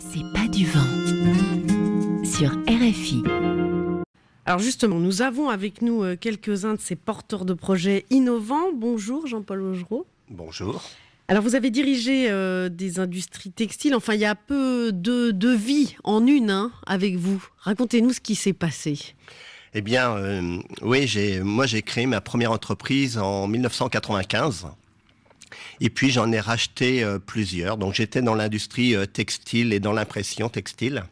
C'est pas du vent sur RFI. Alors justement, nous avons avec nous euh, quelques-uns de ces porteurs de projets innovants. Bonjour Jean-Paul Augereau. Bonjour. Alors vous avez dirigé euh, des industries textiles, enfin il y a peu de, de vie en une hein, avec vous. Racontez-nous ce qui s'est passé. Eh bien, euh, oui, moi j'ai créé ma première entreprise en 1995 et puis j'en ai racheté euh, plusieurs. Donc j'étais dans l'industrie euh, textile et dans l'impression textile.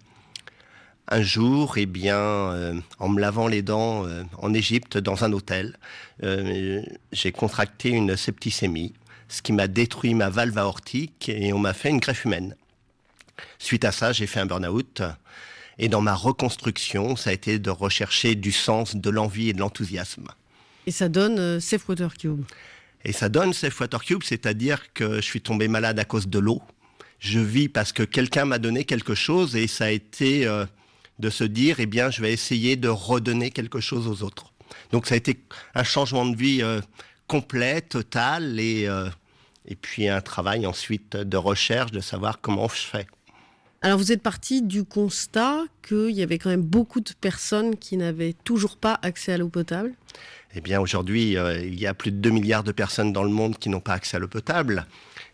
Un jour, eh bien, euh, en me lavant les dents en Égypte dans un hôtel, j'ai contracté une septicémie, ce qui m'a détruit ma valve aortique et on m'a fait une greffe humaine. Suite à ça, j'ai fait un burn-out. Et dans ma reconstruction, ça a été de rechercher du sens, de l'envie et de l'enthousiasme. Et ça donne Safe Water et ça donne Safe Water Cube, c'est-à-dire que je suis tombé malade à cause de l'eau. Je vis parce que quelqu'un m'a donné quelque chose et ça a été euh, de se dire, eh bien, je vais essayer de redonner quelque chose aux autres. Donc ça a été un changement de vie euh, complet, total et, euh, et puis un travail ensuite de recherche, de savoir comment je fais. Alors vous êtes parti du constat qu'il y avait quand même beaucoup de personnes qui n'avaient toujours pas accès à l'eau potable. Eh bien, aujourd'hui, euh, il y a plus de 2 milliards de personnes dans le monde qui n'ont pas accès à l'eau potable.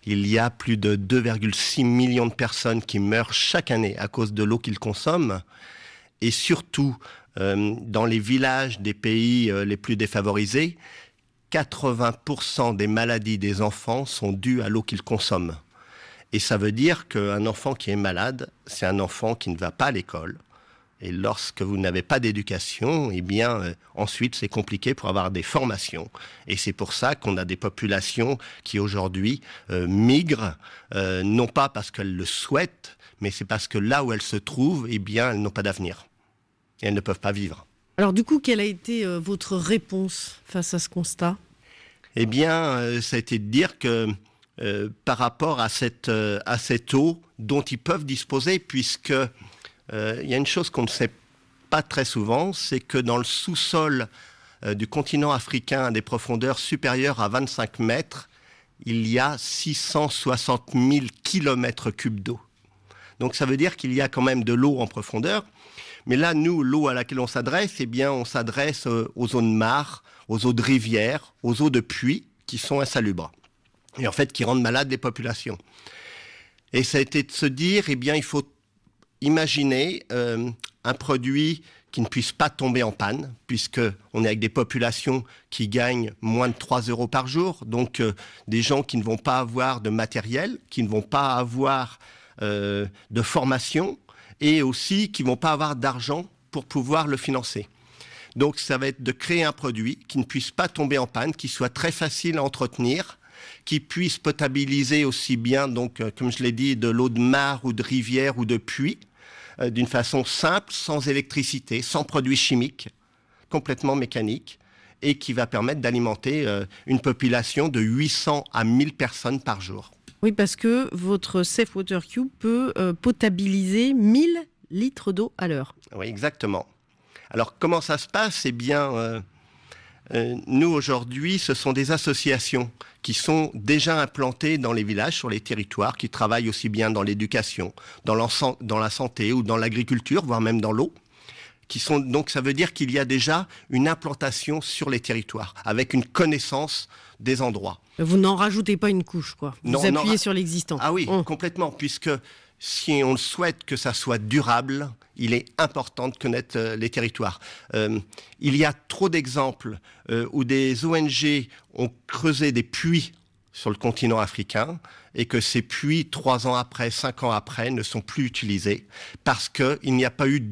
Il y a plus de 2,6 millions de personnes qui meurent chaque année à cause de l'eau qu'ils consomment. Et surtout, euh, dans les villages des pays euh, les plus défavorisés, 80% des maladies des enfants sont dues à l'eau qu'ils consomment. Et ça veut dire qu'un enfant qui est malade, c'est un enfant qui ne va pas à l'école, et lorsque vous n'avez pas d'éducation, eh bien, euh, ensuite, c'est compliqué pour avoir des formations. Et c'est pour ça qu'on a des populations qui aujourd'hui euh, migrent, euh, non pas parce qu'elles le souhaitent, mais c'est parce que là où elles se trouvent, eh bien, elles n'ont pas d'avenir. elles ne peuvent pas vivre. Alors du coup, quelle a été votre réponse face à ce constat Eh bien, ça a été de dire que par rapport à cette, à cette eau dont ils peuvent disposer, puisque euh, il y a une chose qu'on ne sait pas très souvent, c'est que dans le sous-sol euh, du continent africain à des profondeurs supérieures à 25 mètres, il y a 660 000 kilomètres cubes d'eau. Donc ça veut dire qu'il y a quand même de l'eau en profondeur. Mais là, nous, l'eau à laquelle on s'adresse, eh bien, on s'adresse euh, aux eaux de mare, aux eaux de rivière, aux eaux de puits qui sont insalubres et en fait qui rendent malades les populations. Et ça a été de se dire, eh bien, il faut Imaginez euh, un produit qui ne puisse pas tomber en panne, puisqu'on on est avec des populations qui gagnent moins de 3 euros par jour, donc euh, des gens qui ne vont pas avoir de matériel, qui ne vont pas avoir euh, de formation, et aussi qui ne vont pas avoir d'argent pour pouvoir le financer. Donc ça va être de créer un produit qui ne puisse pas tomber en panne, qui soit très facile à entretenir, qui puisse potabiliser aussi bien, donc, comme je l'ai dit, de l'eau de mare ou de rivière ou de puits, euh, d'une façon simple, sans électricité, sans produits chimiques, complètement mécanique, et qui va permettre d'alimenter euh, une population de 800 à 1000 personnes par jour. Oui, parce que votre Safe Water Cube peut euh, potabiliser 1000 litres d'eau à l'heure. Oui, exactement. Alors comment ça se passe Eh bien, euh, nous, aujourd'hui, ce sont des associations qui sont déjà implantées dans les villages, sur les territoires, qui travaillent aussi bien dans l'éducation, dans, la santé ou dans l'agriculture, voire même dans l'eau. Qui sont, donc ça veut dire qu'il y a déjà une implantation sur les territoires, avec une connaissance des endroits. Vous n'en rajoutez pas une couche, quoi. Vous appuyez ah, sur l'existant. Ah oui, hum. complètement, puisque si on souhaite que ça soit durable, il est important de connaître euh, les territoires. Euh, il y a trop d'exemples euh, où des ONG ont creusé des puits sur le continent africain et que ces puits, trois ans après, cinq ans après, ne sont plus utilisés parce qu'il n'y a pas eu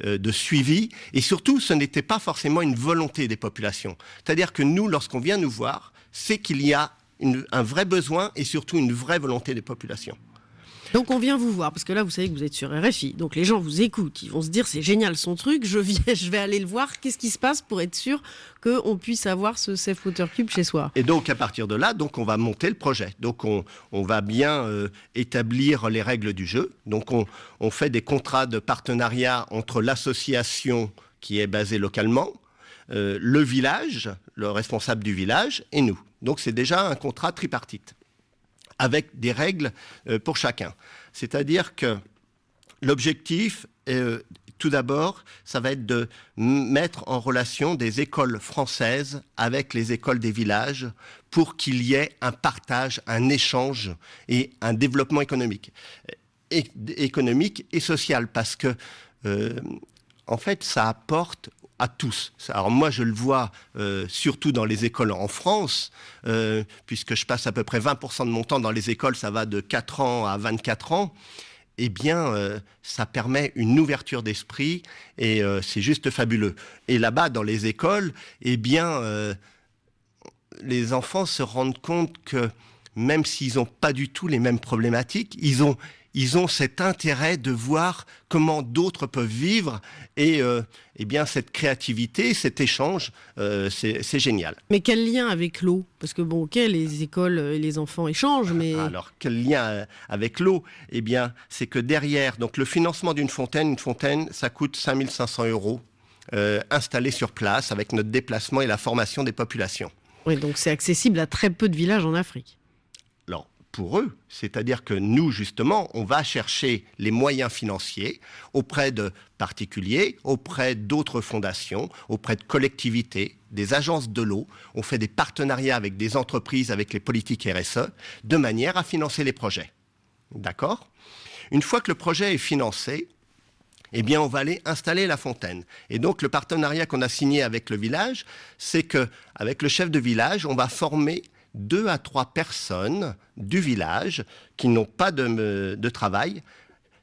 de suivi et surtout ce n'était pas forcément une volonté des populations. C'est-à-dire que nous, lorsqu'on vient nous voir, c'est qu'il y a un vrai besoin et surtout une vraie volonté des populations. Donc on vient vous voir, parce que là, vous savez que vous êtes sur RFI. Donc les gens vous écoutent, ils vont se dire c'est génial son truc, je, viens, je vais aller le voir. Qu'est-ce qui se passe pour être sûr qu'on puisse avoir ce Safe Water Cube chez soi Et donc à partir de là, donc on va monter le projet. Donc on, va bien euh, établir les règles du jeu. Donc on, fait des contrats de partenariat entre l'association qui est basée localement, euh, le village, le responsable du village et nous. Donc c'est déjà un contrat tripartite avec des règles euh, pour chacun. C'est-à-dire que l'objectif, euh, tout d'abord, ça va être de mettre en relation des écoles françaises avec les écoles des villages pour qu'il y ait un partage, un échange et un développement économique, économique et social, parce que euh, en fait, ça apporte à tous. Alors moi, je le vois euh, surtout dans les écoles en France, euh, puisque je passe à peu près 20% de mon temps dans les écoles, ça va de 4 ans à 24 ans. Eh bien, euh, ça permet une ouverture d'esprit et c'est juste fabuleux. Et là-bas, dans les écoles, eh bien, les enfants se rendent compte que même s'ils n'ont pas du tout les mêmes problématiques, ils ont ils ont cet intérêt de voir comment d'autres peuvent vivre et, euh, eh bien cette créativité, cet échange, euh, c'est génial. Mais quel lien avec l'eau Parce que bon, ok, les écoles et les enfants échangent, mais alors quel lien euh, avec l'eau Eh bien, c'est que derrière, donc le financement d'une fontaine, une fontaine, ça coûte 5500 euros euh, installé sur place avec notre déplacement et la formation des populations. Oui, donc c'est accessible à très peu de villages en Afrique pour eux. C'est-à-dire que nous, justement, on va chercher les moyens financiers auprès de particuliers, auprès d'autres fondations, auprès de collectivités, des agences de l'eau. On fait des partenariats avec des entreprises, avec les politiques RSE, de manière à financer les projets. D'accord Une fois que le projet est financé, eh bien, on va aller installer la fontaine. Et donc, le partenariat qu'on a signé avec le village, c'est que, avec le chef de village, on va former deux à trois personnes du village qui n'ont pas euh, de, travail,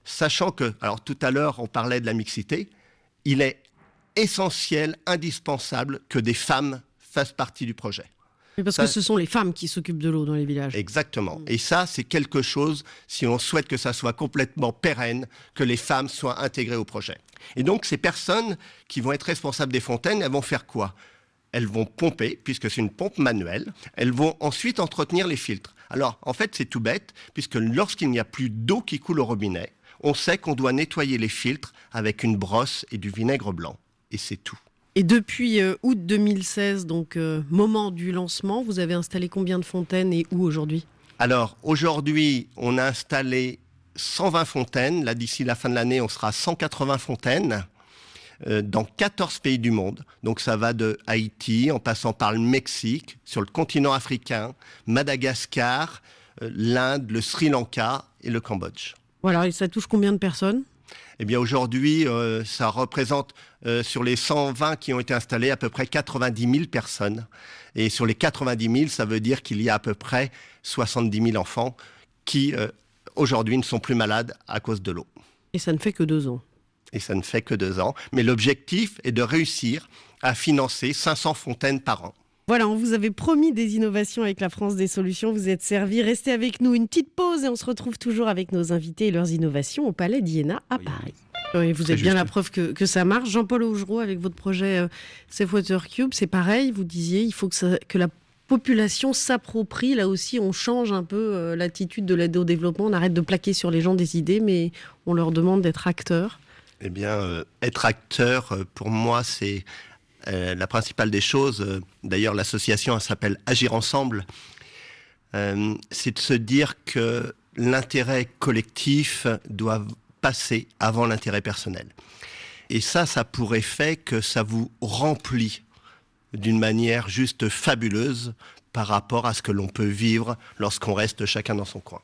sachant que, alors tout à l'heure on parlait de la mixité, il est essentiel, indispensable que des femmes fassent partie du projet. parce que ce sont les femmes qui s'occupent de l'eau dans les villages. Exactement. Mm. Et ça, c'est quelque chose, si on souhaite que ça soit complètement pérenne, que les femmes soient intégrées au projet. Et donc, ces personnes qui vont être responsables des fontaines, elles vont faire quoi elles vont pomper, puisque c'est une pompe manuelle, elles vont ensuite entretenir les filtres. Alors en fait c'est tout bête, puisque lorsqu'il n'y a plus d'eau qui coule au robinet, on sait qu'on doit nettoyer les filtres avec une brosse et du vinaigre blanc. Et c'est tout. Et depuis euh, août 2016, donc euh, moment du lancement, vous avez installé combien de fontaines et où aujourd'hui Alors aujourd'hui, on a installé 120 fontaines. Là, d'ici la fin de l'année, on sera à 180 fontaines. Euh, dans 14 pays du monde. Donc ça va de Haïti en passant par le Mexique, sur le continent africain, Madagascar, euh, l'Inde, le Sri Lanka et le Cambodge. Voilà, et ça touche combien de personnes eh bien aujourd'hui, euh, ça représente sur les 120 qui ont été installés à peu près 90 000 personnes. Et sur les 90 000, ça veut dire qu'il y a à peu près 70 000 enfants qui aujourd'hui ne sont plus malades à cause de l'eau. Et ça ne fait que deux ans et ça ne fait que deux ans. Mais l'objectif est de réussir à financer 500 fontaines par an. Voilà, on vous avait promis des innovations avec la France des solutions. Vous êtes servis. Restez avec nous une petite pause et on se retrouve toujours avec nos invités et leurs innovations au Palais d'Iéna à Paris. vous êtes bien la preuve que, ça marche. Jean-Paul Augereau, avec votre projet euh, Safe Water Cube, c'est pareil. Vous disiez, il faut que, que la population s'approprie. Là aussi, on change un peu euh, l'attitude de l'aide au développement. On arrête de plaquer sur les gens des idées, mais on leur demande d'être acteurs. Eh bien, euh, être acteur, euh, pour moi, c'est euh, la principale des choses. D'ailleurs, l'association s'appelle Agir ensemble. c'est de se dire que l'intérêt collectif doit passer avant l'intérêt personnel. Et ça, ça pourrait faire que ça vous remplit d'une manière juste fabuleuse par rapport à ce que l'on peut vivre lorsqu'on reste chacun dans son coin.